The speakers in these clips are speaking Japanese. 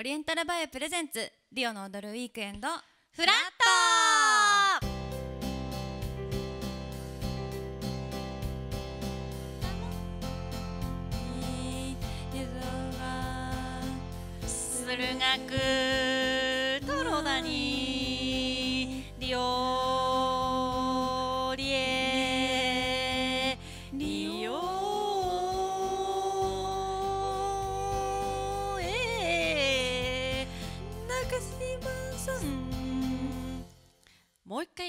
オリエンタルバイオプレゼンツリオの踊るウィークエンドフラット駿河区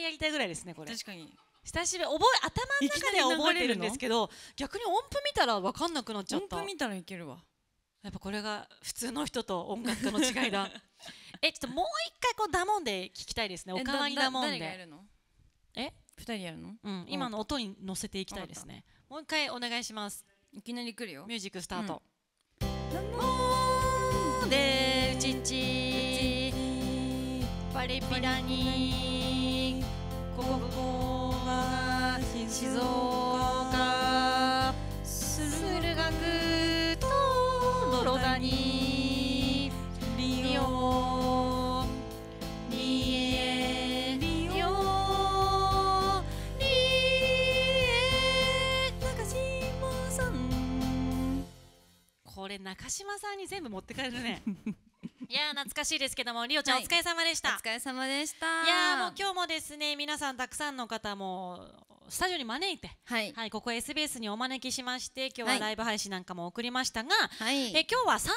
やりたいぐらいですねこれ確かに久しぶり覚え頭の中で覚えれるんですけど逆に音符見たら分かんなくなっちゃった音符見たらいけるわやっぱこれが普通の人と音楽家の違いだ えちょっともう一回こうダモンで聞きたいですねおかわりダモンでえ二人やるのうん今の音に乗せていきたいですねもう一回お願いしますいきなり来るよミュージックスタート、ダモンでうちんちパリピラにこは静岡駿河区と泥田に利用利恵利用利恵中島さんこれ中島さんに全部持って帰るね 難しいですけどもリオちゃん、お疲れ様でしたお疲れ様でしたいやもう今日もですね皆さんたくさんの方もスタジオに招いて、はい、はい、ここ SBS にお招きしまして今日はライブ配信なんかも送りましたが、はい、え今日は3をテー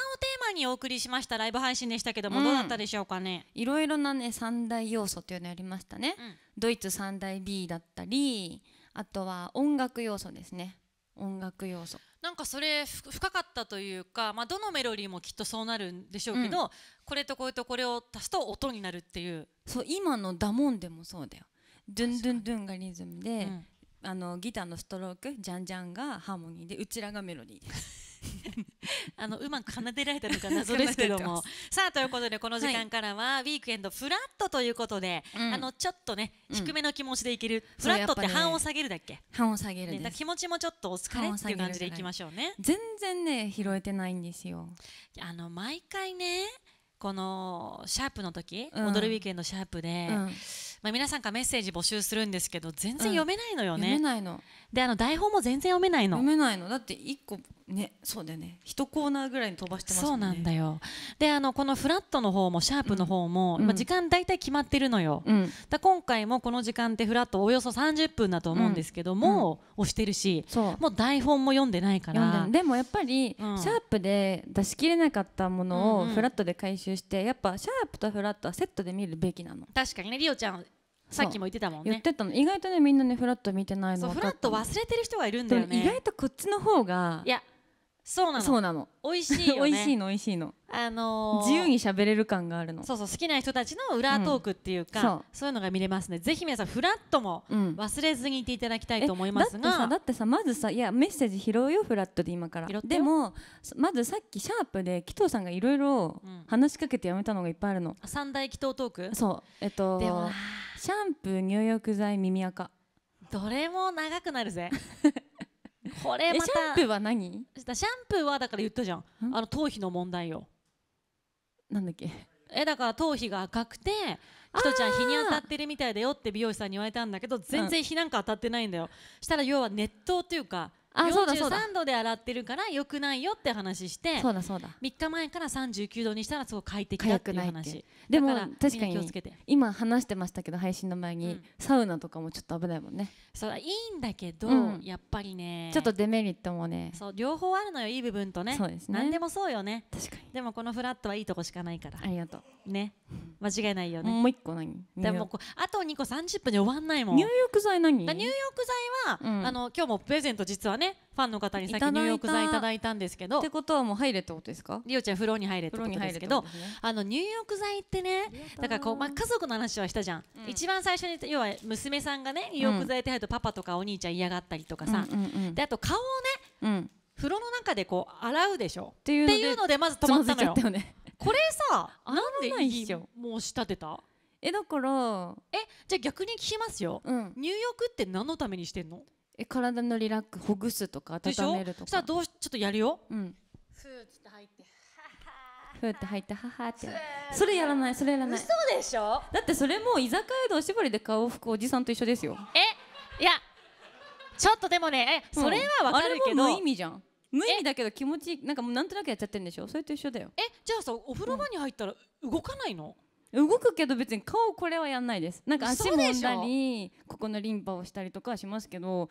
マにお送りしましたライブ配信でしたけども、うん、どうだったでしょうかねいろいろなね三大要素っていうのやりましたね、うん、ドイツ三大 B だったりあとは音楽要素ですね音楽要素なんかそれ深かったというか、まあ、どのメロディーもきっとそうなるんでしょうけど、うん、これとこれとこれを足すと音になるっていうそう今のダモンでもそうだよドゥンドゥンドゥンがリズムで、うん、あのギターのストロークジャンジャンがハーモニーでうちらがメロディーです あのうまく奏でられたのか謎ですけども さあということでこの時間からは、はい、ウィークエンドフラットということで、うん、あのちょっとね、低めの気持ちでいけるフラットって半音下げるだっけ半音下げる、ね、気持ちもちょっとお疲れっていう感じでいきましょうね全然ね拾えてないんですよあの毎回ねこのシャープの時、うん、踊るウィークエンドシャープで、うん、まあ、皆さんからメッセージ募集するんですけど全然読めないのよね、うん、読めないのであの台本も全然読めないの読めないのだって1個ね、そうだよね一コーナーぐらいに飛ばしてます、ね、そうなんだよであのこのフラットの方もシャープの方も、うん、時間大体決まってるのよ、うん、だ今回もこの時間ってフラットおよそ30分だと思うんですけど、うん、もう押してるし、もう台本も読んでないからでもやっぱり、シャープで出し切れなかったものをフラットで回収して、やっぱシャープとフラットはセットで見るべきなの確かにねりおちゃんさっきも言ってたもんね言ってたの意外とねみんなねフラット見てないのフラット忘れてる人がいるんだよね意外とこっちの方がいやそうなのそうなの美味しいよ、ね、美味しいの美味しいの、あのー、自由に喋れる感があるのそうそう好きな人たちの裏トークっていうか、うん、そうそういうのが見れますねぜひ皆さんフラットも忘れずにいていただきたいと思いますが、だってさだってさまずさいやメッセージ拾うよフラットで今からでもまずさっきシャープで紀藤さんがいろいろ話しかけてやめたのがいっぱいあるの、うん、三大紀藤トークそうえっとシャンプー入浴剤耳垢どれも長くなるぜ これまたシャンプーは何シャンプーはだから言ったじゃんあの頭皮の問題よなんだっけえだから頭皮が赤くてひとちゃん日に当たってるみたいだよって美容師さんに言われたんだけど全然日なんか当たってないんだよ、したら要は熱湯というかあ43度で洗ってるからよくないよって話してそうだそうだ3日前から39度にしたらすごい快適だっていう話でも確かに今話してましたけど配信の前に、うん、サウナとかもちょっと危ないもんねそういいんだけど、うん、やっぱりねちょっとデメリットもねそう両方あるのよいい部分とねそうですね何でもそうよね確かにでもこのフラットはいいとこしかないからありがとうね間違いないよねもう一個何でもこうあと2個三十分で終わんないもん入浴剤何入浴剤は、うん、あの今日もプレゼント実はねファンの方にさっき入浴剤いただいたんですけどってことはもう入れってことですかりおちゃん風呂に入れってことですけど、ね、あの入浴剤ってねだからこう、まあ、家族の話はしたじゃん、うん、一番最初に要は娘さんがね入浴剤手配とパパとかお兄ちゃん嫌がったりとかさ、うんうんうん、であと顔をね、うん風呂の中でこう洗うでしょっていうのでまず止まったのよ。よねこれさなんでいいもう仕立てたえだからえじゃあ逆に聞きますよ、うん、入浴って何のためにしてんのえ体のリラックほぐすとか温めるとかさあどうしちょっとやるよ、うん、ふーって入ってふーって入ってははってそれやらないそれやらない嘘でしょだってそれも居酒屋でおしぼりで顔拭くおじさんと一緒ですよえいやちょっとでもねえそれはわかるけど、うん、無意味じゃん無意味だけど気持ちいいなんかもうなんとなくやっちゃってるんでしょそれと一緒だよえじゃあさお風呂場に入ったら動かないの、動くけど別に顔これはやんないですなんか足もんだりここのリンパをしたりとかはしますけどうわ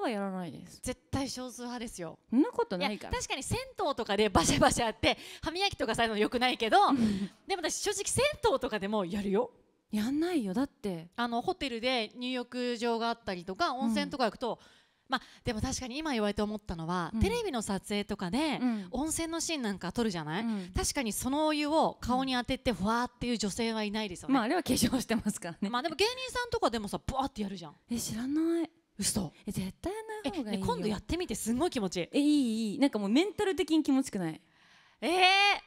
ーはやらないです絶対少数派ですよそんなことないから確かに銭湯とかでバシャバシャって歯磨きとかされるのよくないけど でも私正直銭湯とかでもやるよやんないよだってあのホテルで入浴場があったりとか温泉とか行くと、うんまあ、でも確かに今言われて思ったのは、うん、テレビの撮影とかで、うん、温泉のシーンなんか撮るじゃない、うん、確かにそのお湯を顔に当ててふわーっていう女性はいないですよね、まああれは化粧してますからねまあでも芸人さんとかでもさぶわってやるじゃんえ知らない嘘え絶対やらない方今度やってみてすごい気持ちいいえいいいいなんかもうメンタル的に気持ちくないえー、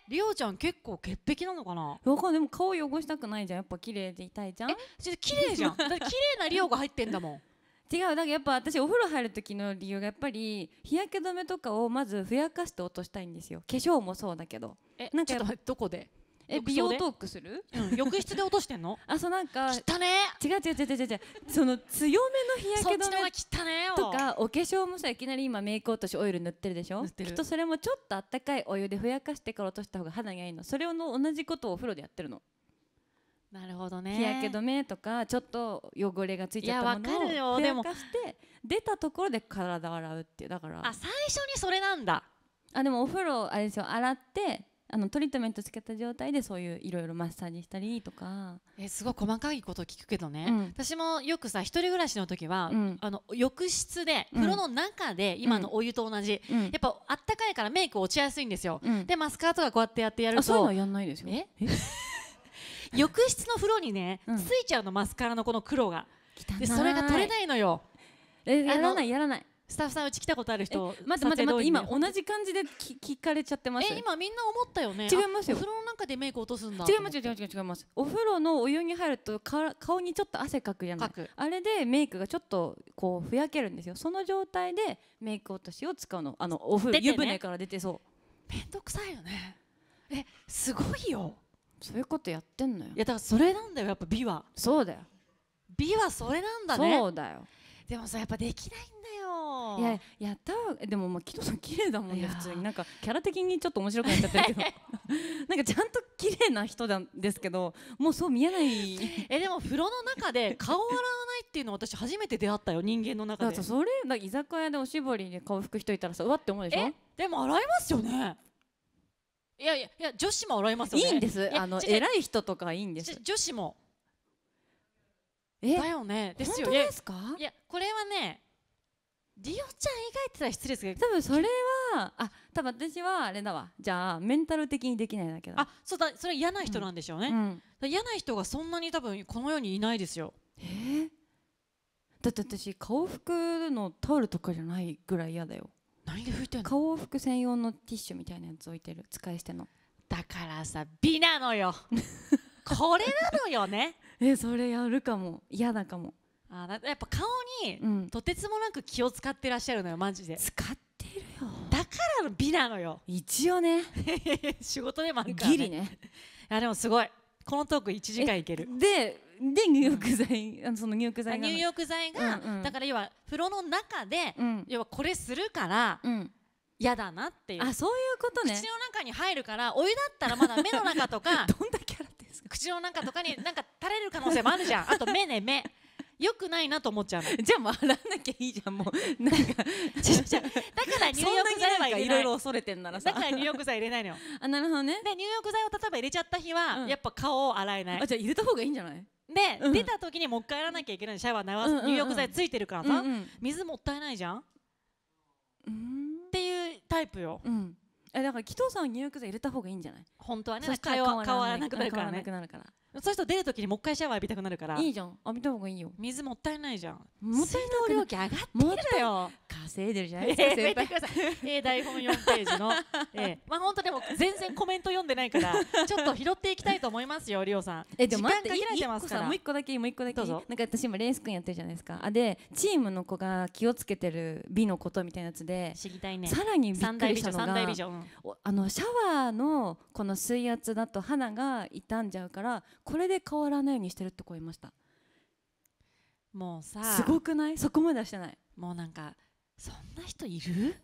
りオちゃん結構潔癖なのかな分かでも顔汚したくないじゃんやっぱ綺麗でいたいじゃんえ綺麗じゃん綺麗なリオが入ってんだもん 違うなんかやっぱ私お風呂入る時の理由がやっぱり日焼け止めとかをまずふやかして落としたいんですよ化粧もそうだけどえなんかちょっとどこでえ美容トークする、うん、浴室で落としてんの あそうなんか汚ね違う違う違う違う違うその強めの日焼け止めねとかお化粧もさいきなり今メイク落としオイル塗ってるでしょきっとそれもちょっとあったかいお湯でふやかしてから落とした方が肌がいいのそれをの同じことをお風呂でやってるのなるほどね日焼け止めとかちょっと汚れがついちゃったものをふやかして出たところで体を洗うっていうだからあ最初にそれなんだあでもお風呂あれですよ洗ってあのトリートメントつけた状態でそういういろいろマッサージしたりとかえすごい細かいこと聞くけどね、うん、私もよくさ一人暮らしの時は、うん、あの浴室で、うん、風呂の中で今のお湯と同じ、やっぱあったかいからメイク落ちやすいんですよ、でマスカーとかこうやってやってやるとそういうのやんないですよえ浴室の風呂にね、ついちゃうのマスカラのこの黒がでそれが取れないのよえやらないやらないスタッフさんうち来たことある人まずまずって今同じ感じで聞かれちゃってますえ今みんな思ったよね違いますよお風呂の中でメイク落とすんだ違います違います違いますお風呂のお湯に入るとか顔にちょっと汗かくじゃないあれでメイクがちょっとこうふやけるんですよその状態でメイク落としを使うのあのお風呂、ね、湯船から出てそうめんどくさいよねえすごいよそういうことやってんのよいやだからそれなんだよやっぱ美はそうだよ美はそれなんだねそうだよでもさやっぱできないんだよいややったでもまあ木戸さん綺麗だもんね普通になんかキャラ的にちょっと面白くなっちゃってるけど なんかちゃんと綺麗な人なんですけどもうそう見えないえでも風呂の中で顔を洗わないっていうの私初めて出会ったよ人間の中でだそれ居酒屋でおしぼりに顔拭く人いたらさうわって思うでしょでも洗いますよねいやいやいや女子もおられますよねいいんですあの偉い人とかいいんです女子もえだよねですよねいやこれはねディオちゃん以外ってたら失礼ですけど多分それはあ多分私はあれだわじゃあメンタル的にできないだけだあそうだそれ嫌な人なんでしょうね、うんうん、嫌な人がそんなに多分この世にいないですよえー、だって私顔拭くのタオルとかじゃないぐらい嫌だよ何で拭いてんの顔を拭く専用のティッシュみたいなやつ置いてる使い捨てのだからさ美なのよ これなのよねえそれやるかも嫌だかもあだやっぱ顔に、うん、とてつもなく気を使ってらっしゃるのよマジで使ってるよだからの美なのよ一応ね 仕事でもあるから、ね、ギリねいやでもすごいこのトーク1時間いけるでで入浴剤、うん、その入浴剤が入浴剤が、うんうん、だから要は風呂の中で、うん、要はこれするから、うん嫌だなっていうあそういうことね口の中に入るからお湯だったらまだ目の中とか どんですか口の中とかになんか垂れる可能性もあるじゃんあと目ね目よくないなと思っちゃうじゃあもう洗わなきゃいいじゃんもう なんかだから入浴剤はいろいろ恐れてんならさだから入浴剤入れないのよあなるほどねで入浴剤を例えば入れちゃった日は、うん、やっぱ顔を洗えないあじゃあ入れた方がいいんじゃないで、出た時にもう一回やらなきゃいけないシャワー流す入浴剤ついてるからさ、水もったいないじゃん、うん、っていうタイプよ、うん、えだから紀藤さん入浴剤入れた方がいいんじゃない本当はね変わらなくなるからねそういう人出るときにもう一回シャワー浴びたくなるからいいじゃん浴びた方がいいよ水もったいないじゃんもったい料金上がってるよ稼いでるじゃないですか、先輩ください、え台本4ページの、えー、まあ本当でも全然コメント読んでないからちょっと拾っていきたいと思いますよりょうさんえでも待って時間限られてますからもう一個だけもう一個だけなんか私今レース君やってるじゃないですかあでチームの子が気をつけてる美のことみたいなやつで知りたいねさらにびっくりしたのがあのシャワーのこの水圧だと肌が傷んじゃうからこれで変わらないようにしてるって子いましたもうさすごくないそこまではしてないもうなんかそんな人いる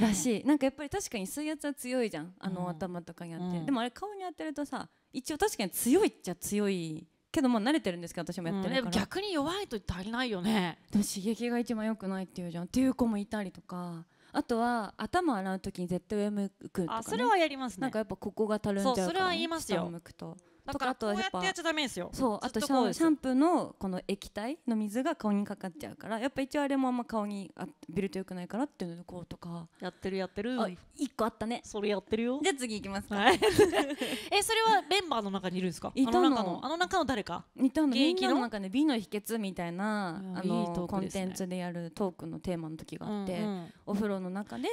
らしいなんかやっぱり確かに水圧は強いじゃんあの、頭とかにあって、うん、でもあれ顔に当てるとさ一応確かに強いっちゃ強いけども慣れてるんですけど私もやってるから、うん、逆に弱いと足りないよねでも刺激が一番良くないっていうじゃんっていう子もいたりとかあとは頭洗う時に絶対上向くとか、ね、あそれはやりますねなんかやっぱここがたるんじゃうから、ね、そうそれは言いますよ向くとだからこうやってやっちゃダメですよそうあとシャンプーのこの液体の水が顔にかかっちゃうからやっぱ一応あれもあんま顔にあビルトよくないからっていうのこうとかやってるやってるあ一個あったねそれやってるよじゃあ次いきますか、はい、えそれはメンバーの中にいるんですかいたのあの中のあの中の誰かいたの現役の中で美の秘訣みたいなあのコンテンツでやるトークのテーマの時があって、お風呂呂の中で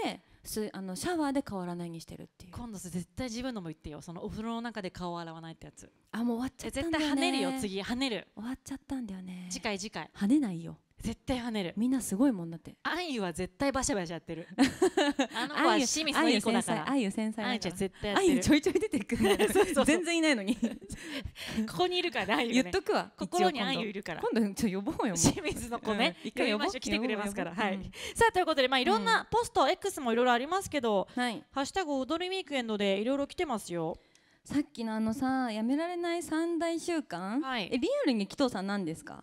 すあのシャワーで顔洗わないにしてるっていう今度絶対自分のも言ってよそのお風呂の中で顔洗わないってやつあもう終わっちゃったんだよね絶対跳ねるよ次跳ねる終わっちゃったんだよね次回次回跳ねないよ絶対跳ねるみんなすごいもんだってあんゆは絶対バシャバシャやってる あの子は清水のいい子だからあんゆ繊細あんゆちゃん絶対やってるあんゆちょいちょい出てくる 全然いないのに ここにいるからあんゆ、ね、言っとくわ心にあんゆいるから今度ちょ呼ぼうよ清水の子ね、うん、一回呼ぼう来てくれますからはい、うん、さあということでまあいろんなポスト X もいろいろありますけど、はい、ハッシュタグ踊りウィークエンドでいろいろ来てますよさっきのあのさやめられない三大習慣、はい、えリアルに紀藤さん何ですか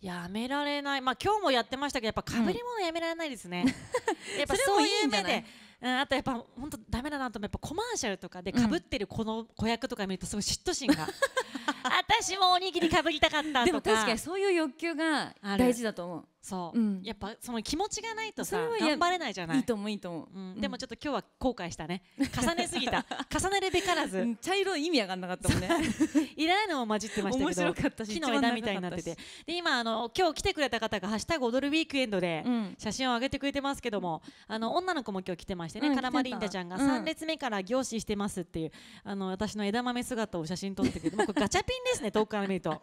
やめられない、まあ今日もやってましたけど、やっぱ被り物やめられないですね。うん、やっぱそういう目で。うん、あとやっぱ本当だめだなと思うやっぱコマーシャルとかでかぶってるこの子役とか見るとすごい嫉妬心が、私もおにぎりかぶりたかったとかでも確かにそういう欲求が大事だと思うそう、うん、やっぱその気持ちがないとさ頑張れないじゃないいいと思ういいと思う、うん、でもちょっと今日は後悔したね重ねすぎた 重ねるべからず、茶色い意味わかんなかったもんね いらないのも混じってましたけど面白かったし木の枝みたいになっててで今あの今日来てくれた方が「ハッシュタグ踊るウィークエンド」で写真を上げてくれてますけども、あの女の子も今日来てましてね、カラマリンダちゃんが3列目から凝視してますっていう、あの私の枝豆姿を写真撮ってくれてもうガチャピンですね遠くから見ると。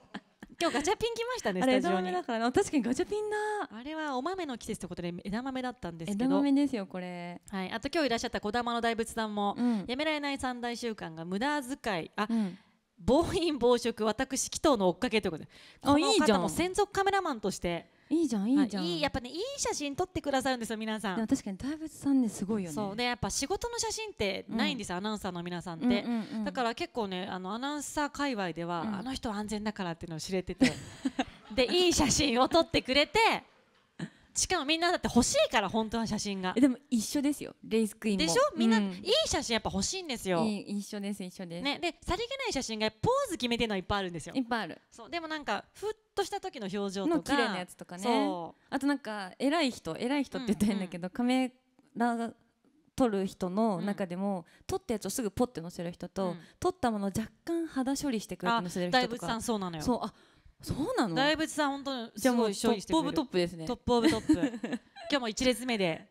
今日ガチャピン来ましたねあれ枝豆だから確かにガチャピンな。あれはお豆の季節ということで枝豆だったんですけど枝豆ですよこれはいあと今日いらっしゃった児玉の大仏さんも、うん、やめられない三大習慣が無駄遣いあ、うん暴飲暴食私紀藤の追っかけということでこの方も専属カメラマンとしていいじゃんいいじゃん、いいやっぱねいい写真撮ってくださるんですよ皆さん確かに大仏さんねすごいよねそうねやっぱ仕事の写真ってないんですよ、うん、アナウンサーの皆さんって、うんうんうん、だから結構ねあのアナウンサー界隈では、うん、あの人は安全だからっていうのを知れてて でいい写真を撮ってくれてしかもみんなだって欲しいから本当は写真がでも一緒ですよレイスクイーンでしょみんな、うん、いい写真やっぱ欲しいんですよ一緒です一緒です、ね、でさりげない写真がポーズ決めてるのいっぱいあるんですよいっぱいあるそうでもなんかふっとした時の表情とかの綺麗なやつとかねあとなんか偉い人偉い人って言ったらいいんだけど、うんうん、カメラ撮る人の中でも、うん、撮ったやつをすぐポッて載せる人と、うん、撮ったものを若干肌処理してくれて載せる人とか大仏さんそうなのよそうあそうなの大仏さん本当にすごいしてトップオブトップですねトップオブトップ今日も一列目で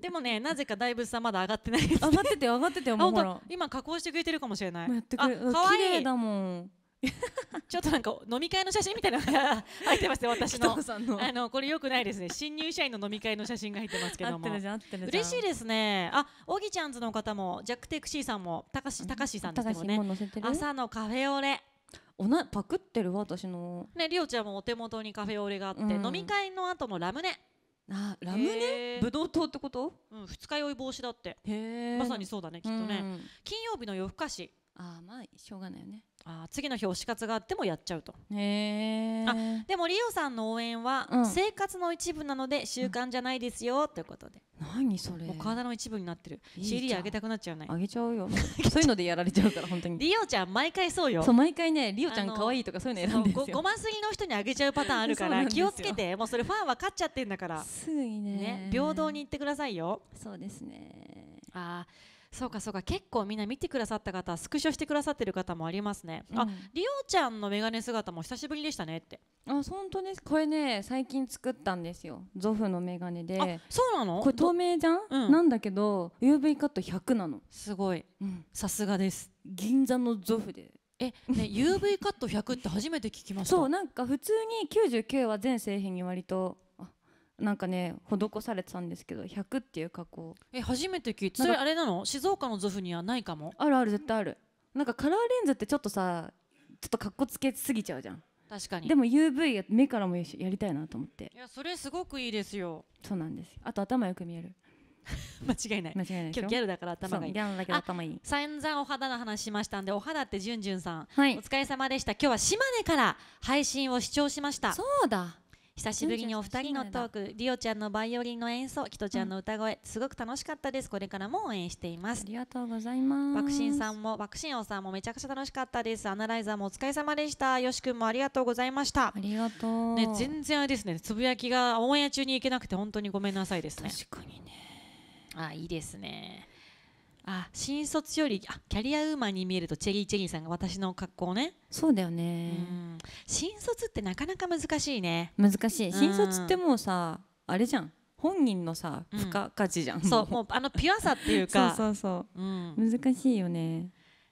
でもねなぜか大仏さんまだ上がってない上がってて上がっててよもうほら今加工してくれてるかもしれないやってくれあ可愛いだもんちょっとなんか飲み会の写真みたいなのが入ってますよ私のあのこれよくないですね新入社員の飲み会の写真が入ってますけども嬉しいですねあオギちゃんズの方もジャックテクシーさんもたかしたかしさんですけどね朝のカフェオレおなパクってるわ私のねりおちゃんもお手元にカフェオレがあって、うん飲み会の後のラムネあラムネブドウ糖ってことうん二日酔い防止だってへえまさにそうだねきっとね、金曜日の夜更かしあまあしょうがないよねあ次の日推し活があってもやっちゃうとへあでもリオさんの応援は、生活の一部なので習慣じゃないですよ、ということで何それも体の一部になってるいいじ CD あげたくなっちゃうねあげちゃうよそういうのでやられちゃうから本当にリオちゃん毎回そうよそう毎回ねリオちゃん可愛いとかそういうの選んでるすごま過ぎの人にあげちゃうパターンあるから 気をつけてもうそれファン分かっちゃってんだからすぐにねね平等に言ってくださいよそうですねあーそうかそうか結構みんな見てくださった方スクショしてくださってる方もありますね、うん、あリオちゃんのメガネ姿も久しぶりでしたねってあ本当ですこれね最近作ったんですよゾフのメガネでそうなのこれ透明じゃん、うん、なんだけど UV カット100なのすごい、うん、さすがです銀座のゾフでえ、ね、UV カット100って初めて聞きましたそうなんか普通に99は全製品に割となんかね施されてたんですけど100っていう加工え初めて聞いたそれあれなの静岡のゾフにはないかもあるある絶対あるなんかカラーレンズってちょっとさちょっとかっこつけすぎちゃうじゃん確かにでも UV 目からもやりたいなと思っていやそれすごくいいですよそうなんですあと頭よく見える 間違いない間違いない今日ギャルだから頭がいいギャルだけど頭いい散々お肌の話しましたんでお肌ってじゅんじゅんさん、はい、お疲れ様でした今日は島根から配信を視聴しましたそうだ久しぶりにお二人のトークリオちゃんのバイオリンの演奏キトちゃんの歌声、うん、すごく楽しかったですこれからも応援していますありがとうございます爆心さんも爆心王さんもめちゃくちゃ楽しかったですアナライザーもお疲れ様でしたよしくんもありがとうございましたありがとうね全然あれですねつぶやきがオンエア中に行けなくて本当にごめんなさいですね確かにねあいいですねあ新卒よりあキャリアウーマンに見えるとチェリーチェリーさんが私の格好ねそうだよね新卒ってなかなか難しいね難しい新卒ってもうさ、うん、あれじゃん本人のさ付加価値じゃん、うん、そうもうあのピュアさっていうか そうそうそう、うん、難しいよね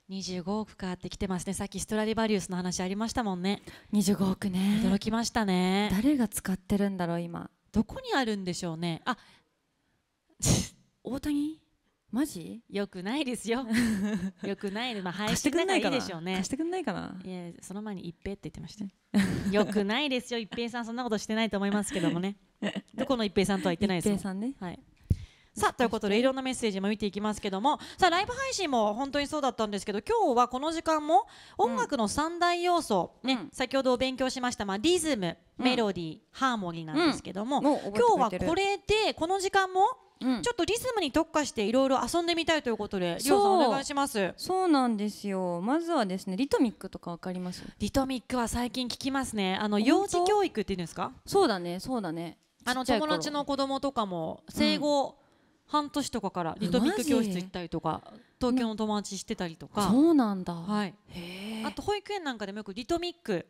25億かってきてますねさっきストラディバリウスの話ありましたもんね25億ね驚きましたね誰が使ってるんだろう今どこにあるんでしょうねあ 大谷マジよくないですよ よくないまあ配信だからいいでしょうね貸してくんないかないやその前に一平って言ってましたよくないですよ一平さんそんなことしてないと思いますけどもね どこの一平さんとは言ってないです一平さんねはいさあということでいろんなメッセージも見ていきますけどもさあライブ配信も本当にそうだったんですけど今日はこの時間も音楽の三大要素、うん、ね、先ほどお勉強しました、まあ、リズム、メロディーハーモニーなんですけども、うん、今日はこれでこの時間もちょっとリズムに特化していろいろ遊んでみたいということでりょうさんお願いしますそうなんですよまずはですねリトミックとかわかりますリトミックは最近聞きますねあの幼児教育っていうんですかそうだねそうだねあの友達の子供とかも生後、半年とかからリトミック教室行ったりとか東京の友達してたりとかそうなんだ、はい、あと保育園なんかでもよくリトミック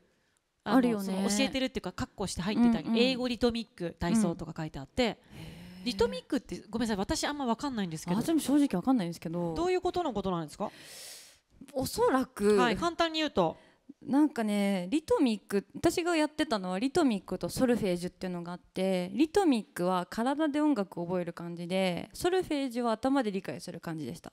あるよね教えてるっていうかカッして入ってたり、うんうん、英語リトミック体操とか書いてあって、うんリトミックってごめんなさい私あんま分かんないんですけど私も正直分かんないんですけどどういうことのことなんですかおそらく、はい、簡単に言うとなんかねリトミック私がやってたのはリトミックとソルフェージュっていうのがあってリトミックは体で音楽を覚える感じでソルフェージュは頭で理解する感じでした。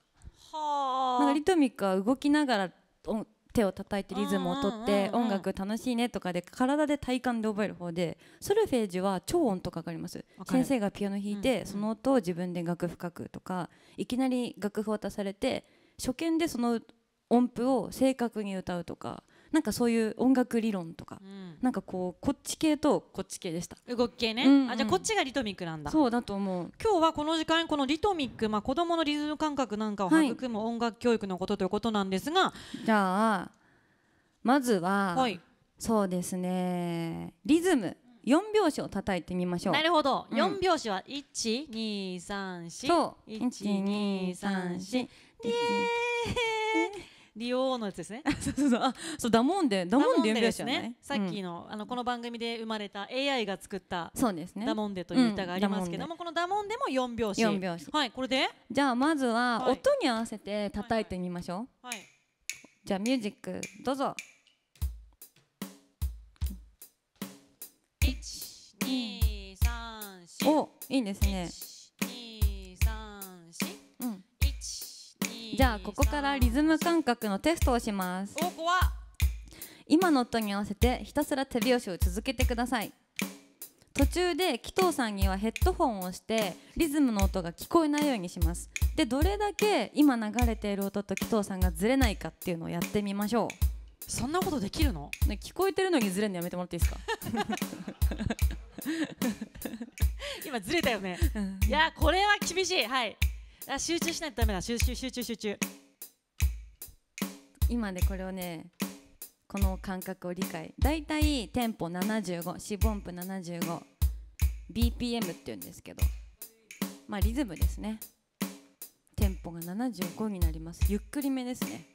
はあ。リトミックは動きながら手を叩いてリズムをとって音楽楽しいねとかで体で体感で覚える方でソルフェージュは超音とかがあります先生がピアノ弾いて、その音を自分で楽譜書くとかいきなり楽譜渡されて初見でその音符を正確に歌うとかなんかそういう音楽理論とか、うん、なんかこうこっち系とこっち系でした動き系ね、うんうん、あじゃあこっちがリトミックなんだそうだと思う今日はこの時間このリトミック、まあ、子どものリズム感覚なんかを育む音楽教育のことということなんですが、はい、じゃあまずは、はい、そうですねリズム4拍子を叩いてみましょうなるほど、うん、4拍子は1234そう1234でーリオのやつですね そうそうそうあそうダモンデダモンデですよねさっきの,、あのこの番組で生まれた AI が作ったそうですねダモンデという歌がありますけども、このダモンデも四拍子四拍子はいこれでじゃあまずは音に合わせて叩いてみましょうはい、じゃあミュージックどうぞ一二三四。おいいですねじゃあここからリズム感覚のテストをしますお怖今の音に合わせてひたすら手拍子を続けてください途中で紀藤さんにはヘッドホンをしてリズムの音が聞こえないようにしますでどれだけ今流れている音と紀藤さんがずれないかっていうのをやってみましょうそんなことできるの、ね、聞こえてるのにずれんのやめてもらっていいですか 今ずれたよね、いやこれは厳しいはいあ集中しないとダメだ集中集中集中今でこれをねこの感覚を理解だいたいテンポ75四分音符 75BPM っていうんですけどまあリズムですねテンポが75になりますゆっくりめですね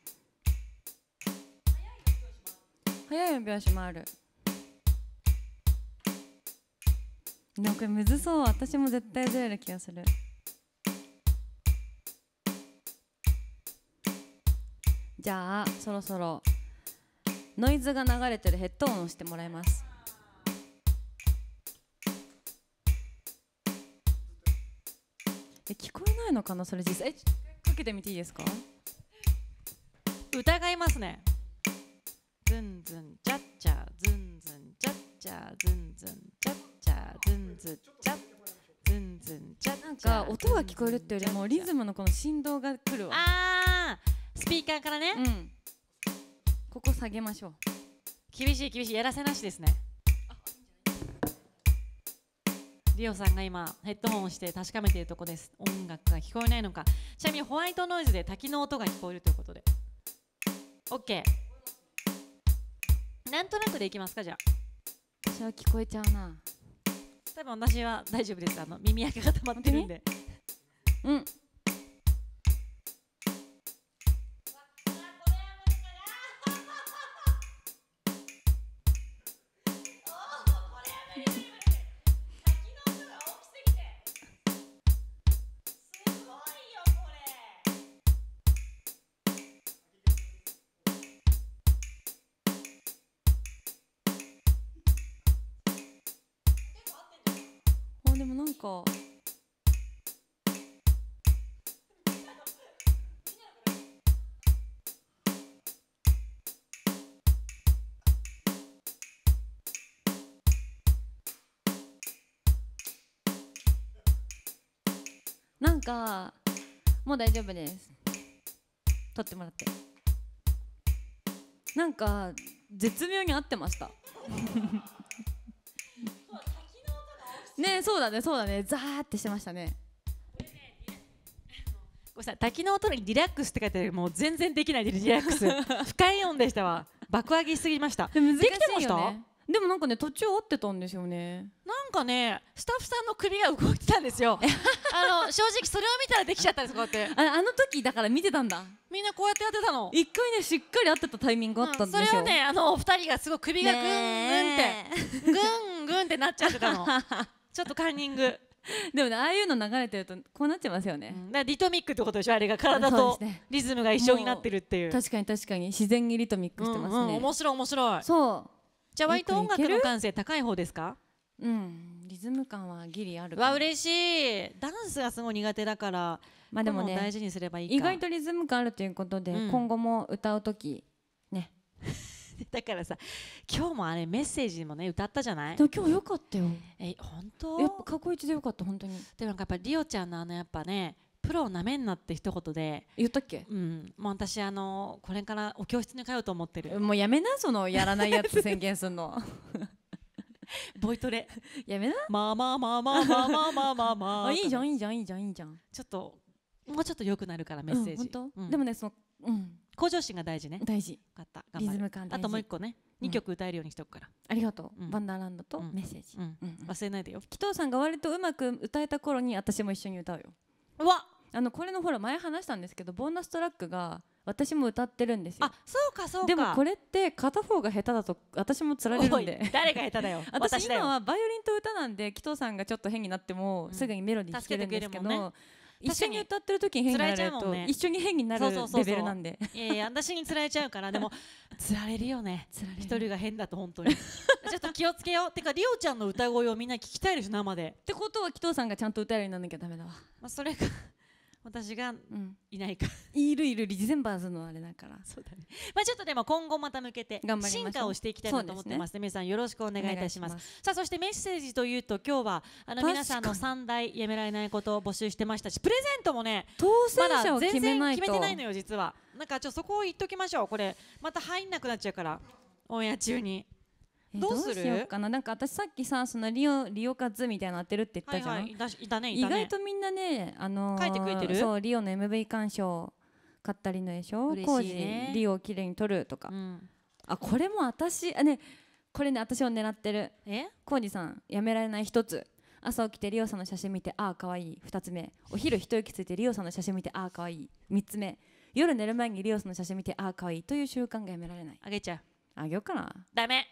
速い拍子もあるなんかむずそう私も絶対ずれる気がするじゃあそろそろノイズが流れてるヘッドホンをしてもらいますえ聞こえないのかなそれ実際えかけてみていいですか疑いますねズンズンチャッチャズンズンチャッチャズンズンチャッチャズンズンチャッズンズンチャッなんか音が聞こえるっていうよりもリズムのこの振動がくるわあースピーカーからね、うん、ここ下げましょう厳しい厳しいやらせなしですねリオさんが今ヘッドホンをして確かめているとこです音楽が聞こえないのかちなみにホワイトノイズで滝の音が聞こえるということで OK なんとなくでいきますかじゃあ私は聞こえちゃうな多分私は大丈夫ですあの耳垢が溜まってるんでうんかなんかもう大丈夫です撮ってもらってなんか絶妙に合ってましたそうだねそうだねザーってしてましたねごめんなさい滝の音にリラックスって書いてあるもう全然できないでリラックス深い 音でしたわ爆上げしすぎましたで難しいよ、ね、できてましたでもなんかね途中折ってたんですよねなんかねスタッフさんの首が動いてたんですよ あの正直それを見たらできちゃったんですこうやってああの時だから見てたんだみんなこうやってやってたの一回ねしっかり合ってたタイミングあったんですよ、うん、それをねあのお二人がすごい首がぐんぐんってぐんぐんってなっちゃってたの ちょっとカンニングでもねああいうの流れてるとこうなっちゃいますよね、うん、だからリトミックってことでしょあれが体とリズムが一緒になってるっていう、ね、確かに確かに自然にリトミックしてますね、うんうん、面白い面白いそうじゃあ割と音楽の感性高い方ですかうんリズム感はギリあるわ嬉しいダンスがすごい苦手だからまあでもね大事にすればいい意外とリズム感あるということで、うん、今後も歌う時ねだからさ今日もあれメッセージもね歌ったじゃないでも今日よかったよえ本当やっぱ過去一でよかった本当にでもなんかやっぱりオちゃんのあのやっぱねプロをなめんなって一言で言ったっけうんもう私あのこれからお教室に通うと思ってるもうやめなそのやらないやつ宣言すんの ボイトレやめなまあまあまあまあまあまあまあまあまあいいじゃんいいじゃんいいじゃんいいじゃんちょっともうちょっと良くなるからメッセージ、うんうん、でもねそのうん、向上心が大事ね大事かったリズム感あともう一個ね2曲歌えるようにしとくから、ありがとう、ワンダーランドとメッセージ、忘れないでよ紀藤さんが割とうまく歌えた頃に私も一緒に歌うようわあのこれのほら前話したんですけどボーナストラックが私も歌ってるんですよあそうかそうかでもこれって片方が下手だと私もつられるんで誰が下手だよ 私今はバイオリンと歌なんで紀藤さんがちょっと変になってもすぐにメロディー弾けるんですけど、うん一緒に歌ってる時に変になられると、ね、一緒に変になるレベルなんでそうそうそういやいや私につられちゃうからでも つられるよねつられる一人が変だと本当に ちょっと気をつけようてかリオちゃんの歌声をみんな聞きたいです生でってことは紀藤さんがちゃんと歌えるようにならなきゃダメだわ、まあ、それか私がいないか、うん、いるいるリゼンバーズのあれだからそうだねまあちょっとでも今後また向けて進化をしていきたいなと思ってます、ねね、皆さんよろしくお願いいたしますさあそしてメッセージというと今日はあの皆さんの3大やめられないことを募集してましたしプレゼントもね当選者を決めないと決めてないのよ実はなんかちょっとそこを言っときましょうこれまた入んなくなっちゃうからオンエア中にどうしようかななんか私さっきさそのリオリオカズみたいなの当てるって言ったじゃん、はいはい、いたねいたね意外とみんなねあのー、書いてくれてるそうリオの MV 鑑賞買ったりのでしょ嬉しい、ね、リオをきれいに撮るとか、うん、あこれも私あねこれね私を狙ってるえコージさんやめられない一つ朝起きてリオさんの写真見てああかわいい2つ目お昼一息ついてリオさんの写真見てああかわいい3つ目夜寝る前にリオさんの写真見てああかわいいという習慣がやめられないあげちゃうあげようかなダメ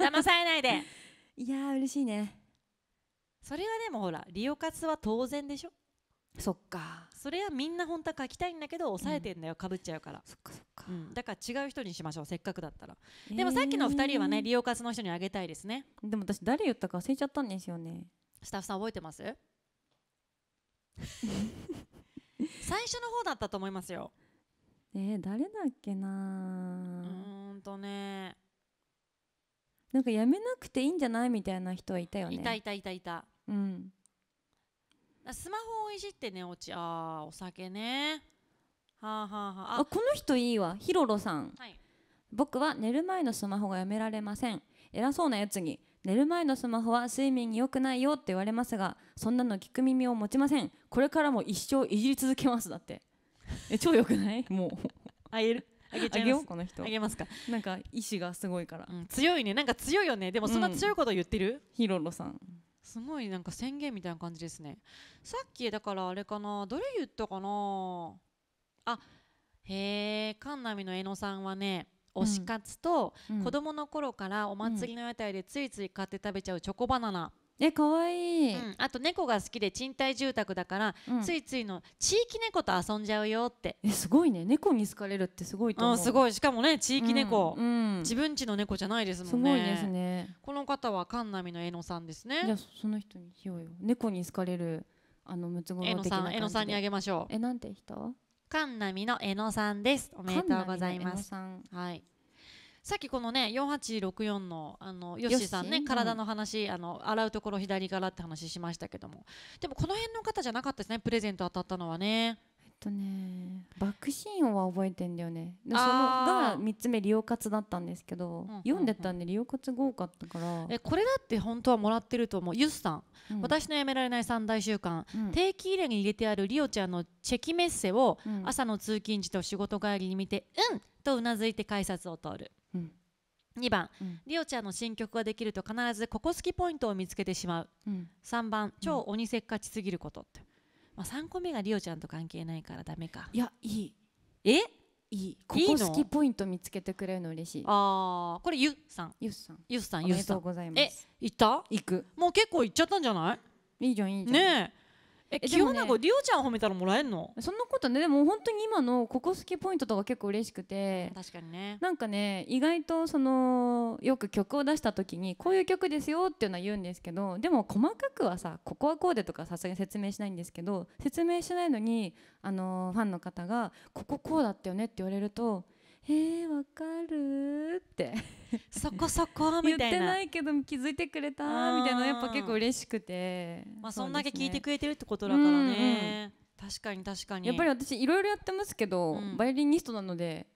騙されないで いやー嬉しいねそれはでもほら利用活は当然でしょそっかそれはみんな本当は書きたいんだけど抑えてんだよ、かぶっちゃうからそっかそっか、うん、だから違う人にしましょうせっかくだったら、えー、でもさっきの2人はね利用活の人にあげたいですねでも私誰言ったか忘れちゃったんですよねスタッフさん覚えてます 最初の方だったと思いますよえー、誰だっけなとねなんかやめなくていいんじゃないみたいな人はいたよねいたいたいたいたうんスマホをいじってね落ちあお酒ねはあはあはああこの人いいわひろろさん、はい、僕は寝る前のスマホがやめられません偉そうなやつに寝る前のスマホは睡眠に良くないよって言われますがそんなの聞く耳を持ちませんこれからも一生いじり続けますだってえ超良くないもう会えるあげちゃいますこの人あげますかなんか意志がすごいから、うん、強いねなんか強いよねでもそんな強いこと言ってる、うん、ヒロロさんすごいなんか宣言みたいな感じですねさっきだからあれかなどれ言ったかなあへえカンの江野さんはね推し活と、子供の頃からお祭りの屋台でついつい買って食べちゃうチョコバナナ、え可愛いい、うん、あと猫が好きで賃貸住宅だから、うん、ついついの地域猫と遊んじゃうよってえすごいね猫に好かれるってすごいと思う、すごいしかもね地域猫、うん自分家の猫じゃないですもんねすごいですねこの方は神奈美のえのさんですねじゃその人にしようよ猫に好かれるあのムツゴロウ的な感じえのさんにあげましょうえなんて人神奈美のえのさんですおめでとうございますはいさっきこのね4864のあのヨッシーさんね体の話あの洗うところ左からって話しましたけどもでもこの辺の方じゃなかったですねプレゼント当たったのはね。えっとねバックシーンは覚えてんだよねそのが3つ目利用活だったんですけど、読んでたんで利用活が多かったからえこれだって本当はもらってると思うゆずさん、うん、私のやめられない3大習慣、うん、定期入れに入れてあるリオちゃんのチェキメッセを、朝の通勤時と仕事帰りに見てうんとうなずいて改札を通る。2番、リオちゃんの新曲ができると必ずここ好きポイントを見つけてしまう、う3番超鬼せっかちすぎることって、まあ、3個目がリオちゃんと関係ないからだめかいやいいえいいここ好きポイント見つけてくれるの嬉しいああこれゆさんゆさんゆさんゆさんおめでとうございますえ行った行くもう結構行っちゃったんじゃないいいじゃんいいじゃんねええ、ね、清永りオちゃん褒めたらもらえんのそんなことねでも本当に今のここ好きポイントとか結構嬉しくて確かにねなんかね意外とそのよく曲を出した時にこういう曲ですよっていうのは言うんですけどでも細かくはさここはこうでとかさすがに説明しないんですけど説明しないのにあのファンの方がこここうだったよねって言われると「えー、わかる?」って「そこそこ」みたいな言ってないけど気づいてくれたみたいなやっぱ結構嬉しくてまあそんだけ聞いてくれてるってことだからね、うん確かに確かにやっぱり私いろいろやってますけど、うん、バイオリニストなので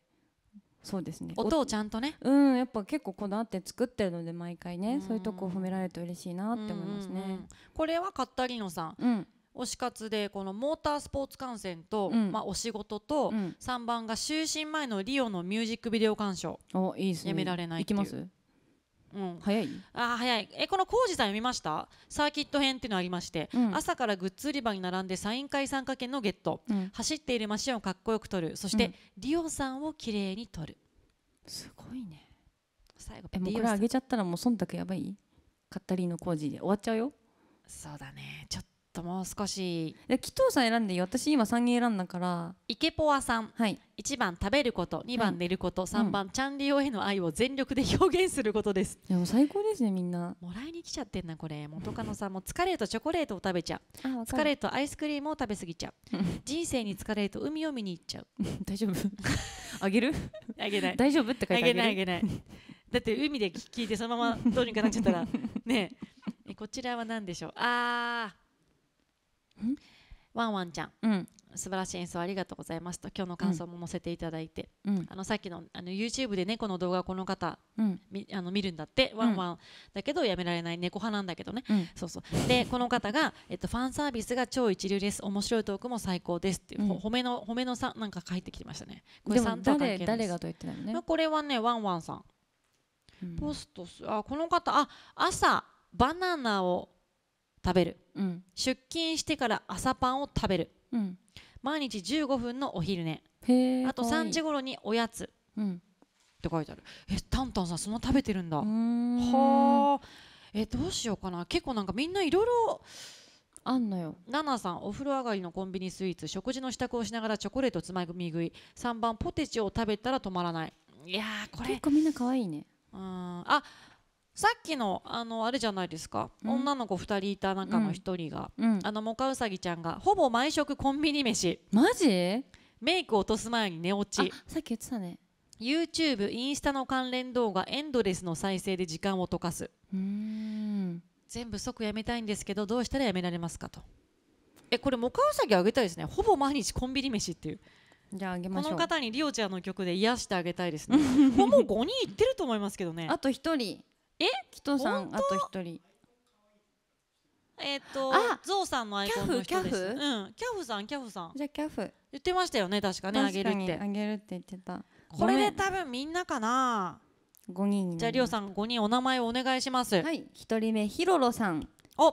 そうですね音をちゃんとねうんやっぱ結構こだわって作ってるので毎回ね、うん、そういうとこを褒められると嬉しいなって思いますね、うんうんうん、これはカッタリーノさん、うん、推し活でこのモータースポーツ観戦と、うん、まあ、お仕事と、うん、3番が就寝前のリオのミュージックビデオ鑑賞おいいですねやめられないいきますうん、早いあ早いえこの浩二さん読みましたサーキット編っていうのありまして、うん、朝からグッズ売り場に並んでサイン会参加券のゲット、うん、走っているマシンをかっこよく撮るそして、うん、リオさんをきれいに撮るすごいね最後えもうこれあげちゃったらもう忖度やばいカッタリーの浩二で終わっちゃうよそうだねちょっもう少しで紀藤さん選んで私今3人選んだからイケポワさん、はい、1番食べること2番寝ること、はい、3番、うん、チャンリオへの愛を全力で表現することですいやもう最高ですねみんなもらいに来ちゃってんなこれ元カノさんも疲れるとチョコレートを食べちゃう疲れるとアイスクリームを食べ過ぎちゃう 人生に疲れると海を見に行っちゃう 大丈夫 あげるあげない大丈夫って書いてあげないあげないだって海で聞いてそのままどうにかなっちゃったらねえこちらは何でしょうああワンワンちゃん、うん、素晴らしい演奏ありがとうございますと今日の感想も載せていただいて、うん、あのさっきのあの YouTube で猫の動画をこの方、うん、あの見るんだって、ワンワンだけどやめられない猫派なんだけどね、そうそうでこの方が、えっと、ファンサービスが超一流です面白いトークも最高ですっていう、褒めの褒めのさなんか帰ってきてましたねこれ誰誰がと言ってのね、これはねワンワンさん、ポストスあこの方あ朝バナナを食べる、うん、出勤してから朝パンを食べる、うん、毎日15分のお昼寝あと3時頃におやつ、うん、って書いてあるえタンタンさんそんな食べてるんだはあえどうしようかな結構なんかみんないろいろあんのよナナさんお風呂上がりのコンビニスイーツ食事の支度をしながらチョコレートつまみ食い3番ポテチを食べたら止まらないいやこれ結構みんな可愛いねうんあさっきのあのあれじゃないですか、うん、女の子2人いた中の1人が、うん、あのモカウサギちゃんがほぼ毎食コンビニ飯マジメイク落とす前に寝落ちさっき言ってたね YouTube インスタの関連動画エンドレスの再生で時間を溶かす全部即やめたいんですけどどうしたらやめられますかとえこれモカウサギあげたいですねほぼ毎日コンビニ飯っていうじゃああげましょうこの方にリオちゃんの曲で癒してあげたいですね もう5人いってると思いますけどねあと1人えキトさんあと一人えっ、ー、とゾウさんのアイコンの人ですキャフうんキャフさんキャフさんじゃキャフ言ってましたよね確かねあげるってあげるって言ってたこれで多分みんなかな五人じゃありょうさん五人お名前をお願いしますはい一人目ひろろさんお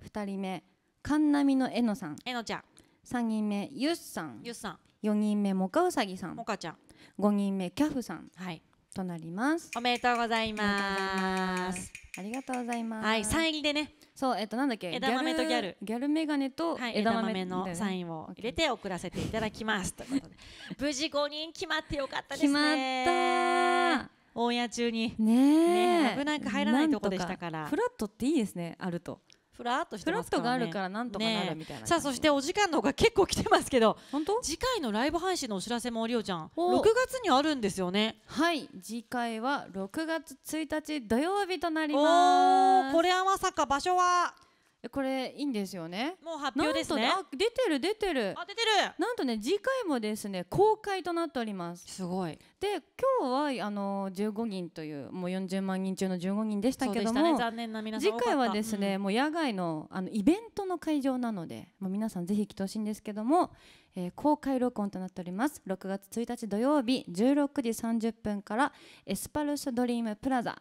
二人目かんなみのえのさんえのちゃん三人目ゆっさんゆっさん四人目もかうさぎさんもかちゃん五人目キャフさんはいとなりますおめでとうございますありがとうございますはいサインでねそうえっとなんだっけ枝豆とギャルギャルメガネと枝豆,、のサインを入れて送らせていただきますということで無事5人決まってよかったですね決まったオンエア中にね危なく入らないとこでしたからフラットっていいですねあるとフラットしてますから、ね、フラットがあるからなんとかなるみたいな、ね、さあそしてお時間の方が結構来てますけど本当次回のライブ配信のお知らせもりおちゃん6月にあるんですよねはい次回は6月1日土曜日となりますこれはまさか場所はこれいいんですよね。もう発表ですね。あ出てる出てる。あ出てる。なんとね次回もですね公開となっております。すごい。で今日はあの15人というもう40万人中の15人でしたけども、ね、残念な皆さん次回はですね、うん、もう野外のあのイベントの会場なので、もう皆さんぜひ来てほしいんですけども、えー、公開録音となっております。6月1日土曜日16時30分からエスパルスドリームプラザ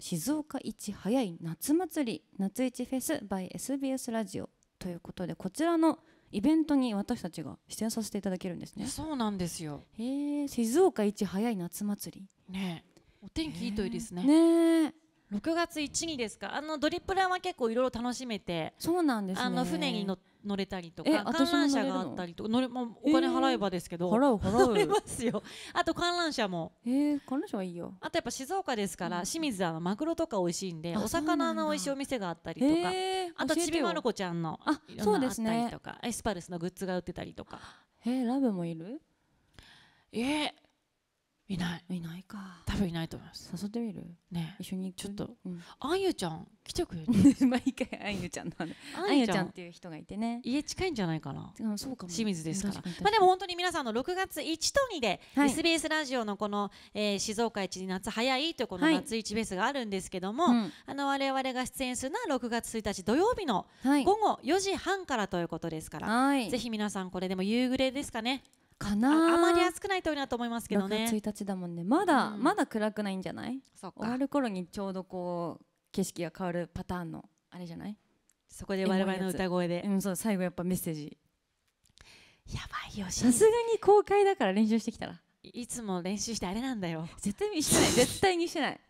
静岡一早い夏祭り夏一フェス by SBS ラジオということでこちらのイベントに私たちが出演させていただけるんですねそうなんですよへえ静岡一早い夏祭りねお天気いいといいですねね6月1日ですかあのドリップランは結構いろいろ楽しめてそうなんです、ね、あの船に乗って乗れたりとか観覧車があったりとか乗れ、まあ、お金払えばですけど、えー、払う払う乗れますよ あと観覧車も、えー、観覧車はいいよあとやっぱ静岡ですから、うん、清水はマグロとか美味しいんでお魚の美味しいお店があったりとか、あとちびまる子ちゃんのあそうですねあったりとかエスパルスのグッズが売ってたりとかえー、ラブもいるえー、いないいないか多分いないと思います誘ってみるね一緒にちょっと、あんゆちゃん来てくれる 毎回あんゆちゃんなのあんゆちゃんっていう人がいてね家近いんじゃないかな、うそうかも清水ですからまあでも本当に皆さんの6月1と2で、はい、SBS ラジオのこの、えー、静岡一夏早いというこの夏一ベースがあるんですけども、はい、うん、あの我々が出演するのは6月1日土曜日の午後4時半からということですから、ぜひ皆さんこれでも夕暮れですかねかなあまり暑くないといいなと思いますけどね6月1日だもんねまだ、うん、まだ暗くないんじゃない終わる頃にちょうどこう景色が変わるパターンのあれじゃないそこで我々の歌声で、うん、そう最後やっぱメッセージやばいよさすがに公開だから練習してきたらいつも練習してあれなんだよ絶対にしてない絶対にしてない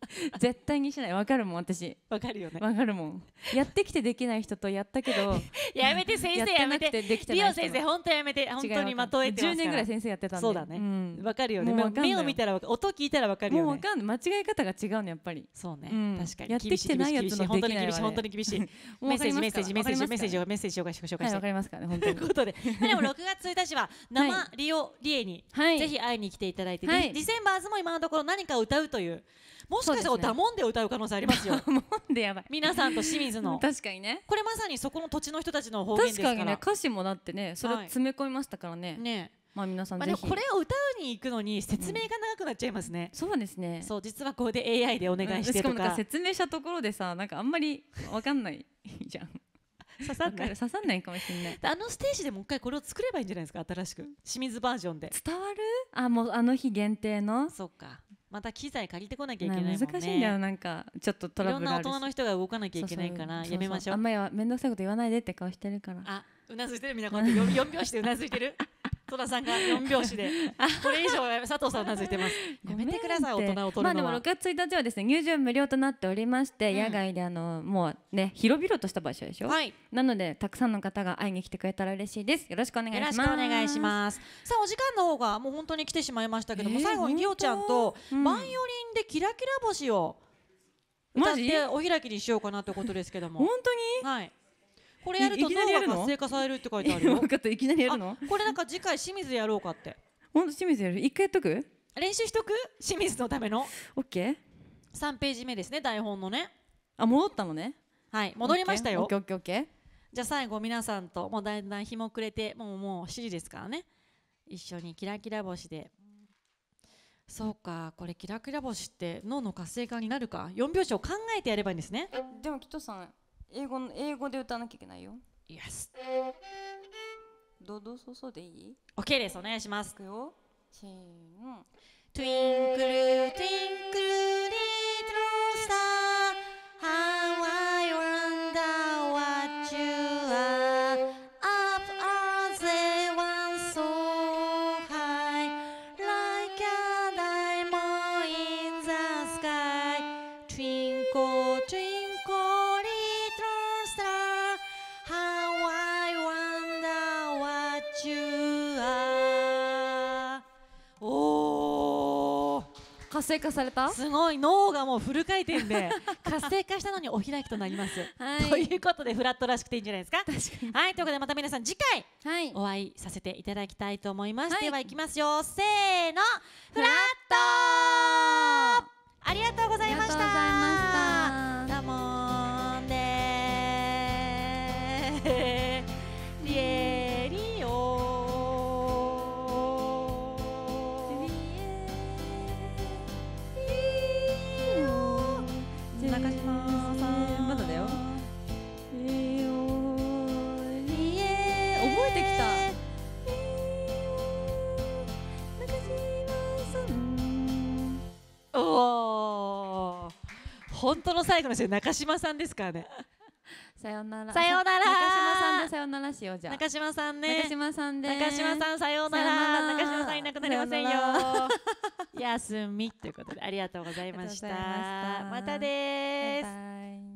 絶対にしないわかるもん私わかるよねわかるもんやってきてできない人とやったけど やめて先生やめてリオ先生本当やめて本当にまとえて10年ぐらい先生やってたんでそうだねわ、うん、かるよね目を見たら音聞いたらわかるよねもうわかんない間違い方が違うのやっぱりそうね、うん、確かにやってきてないやつの本当に厳しい本当に厳しいメッセージメッセージメッセージメッセージをメッセージを紹介してわかりますかね本当にということで でも6月1日は生リオリエにぜひ会いに来ていただいてィセンバーズも今のところ何か歌うというもしかしたらダモンで歌う可能性ありますよ。ダモンでやばい。皆さんと清水の。確かにね。これまさにそこの土地の人たちの方言ですから。確かにね、歌詞もだってね、それ詰め込みましたからね。はい、ね。まあ皆さんこれを歌うに行くのに説明が長くなっちゃいますね。うん、そうですね。そう実はここで AI でお願いしてとか。うん、しかも説明したところでさなんかあんまりわかんないじゃん。刺さんない刺さんないかもしれないあのステージでもう一回これを作ればいいんじゃないですか新しく清水バージョンで伝わるあもうあの日限定のそうかまた機材借りてこなきゃいけない、ね、難しいんだよなんかちょっとトラブルあるいろんな大人の人が動かなきゃいけないからやめましょうあんまり面倒くさいこと言わないでって顔してるからあうなずいてるみんなこうやって4拍してうなずいてる戸田さんが4拍子で これ以上佐藤さんなずいてますやめてください大人を取まあでも6月1日はですね入場無料となっておりまして、うん、野外であのもうね広々とした場所でしょ、はい、なのでたくさんの方が会いに来てくれたら嬉しいですよろしくお願いしますよろしくお願いしますさあお時間の方がもう本当に来てしまいましたけども、えー、最後にきよちゃんと、うん、バイオリンでキラキラ星を歌ってお開きにしようかなということですけども本当にはいこれやると脳が活性化されるって書いてあるよ分 かったいきなりやるのこれなんか次回清水やろうかってほん清水やる一回やっとく練習しとく清水のための OK3 ページ目ですね台本のねあ戻ったのねはい戻りましたよ OKOKOK じゃあ最後皆さんともうだんだん日も暮れてもうもう7時ですからね一緒にキラキラ星でそうかこれキラキラ星って脳の活性化になるか4拍子を考えてやればいいんですねでもきっとさん英語の英語で歌わなきゃいけないよ Yes どうどうそうそうでいい OK ですお願いしますいくよせーの Twinkle twinkle l i t t 活性化されたすごい脳がもうフル回転で 活性化したのにお開きとなります、はい、ということでフラットらしくていいんじゃないですか確かにはいということでまた皆さん次回、はい、お会いさせていただきたいと思います、はい、ではいきますよせーのフラットありがとうございました本当の最後の人中島さんですからねさようなら。さようなら。中島さんでさようならしようじゃ中島さんね。中島さんで。中島さんさようなら。中島さんいなくなりませんよ。休みということでありがとうございました。ましたまたです。バイバ